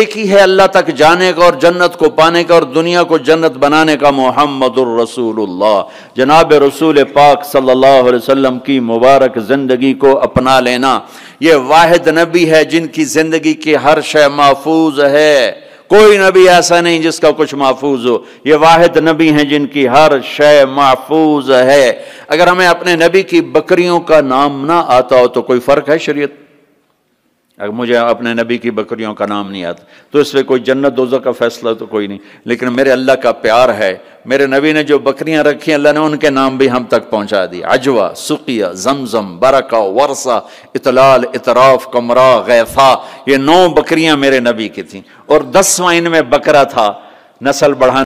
एक ही है अल्लाह तक जाने का और जन्नत को पाने का और दुनिया को जन्नत बनाने का मोहम्मद रसूलुल्लाह जनाब रसूल पाक सल्लल्लाहु अलैहि वसल्लम की मुबारक ज़िंदगी को अपना लेना ये वाहिद नबी है जिनकी ज़िंदगी की हर शय महफूज है कोई नबी ऐसा नहीं जिसका कुछ महफूज हो ये वाहिद नबी हैं जिनकी हर शय महफूज है अगर हमें अपने नबी की बकरियों का नाम ना आता हो तो कोई फ़र्क है शरीयत अगर मुझे अपने नबी की बकरियों का नाम नहीं आता तो इसलिए कोई जन्नत दोजा का फैसला तो कोई नहीं लेकिन मेरे अल्लाह का प्यार है मेरे नबी ने जो बकरियां रखी अल्लाह ने उनके नाम भी हम तक पहुंचा दिए अजवा सुखिया जमजम बरका वर्षा इतलाल इतराफ कमरा गैफा ये नौ बकरियां मेरे नबी की थी और दसवां इनमें बकरा था नस्ल बढ़ाने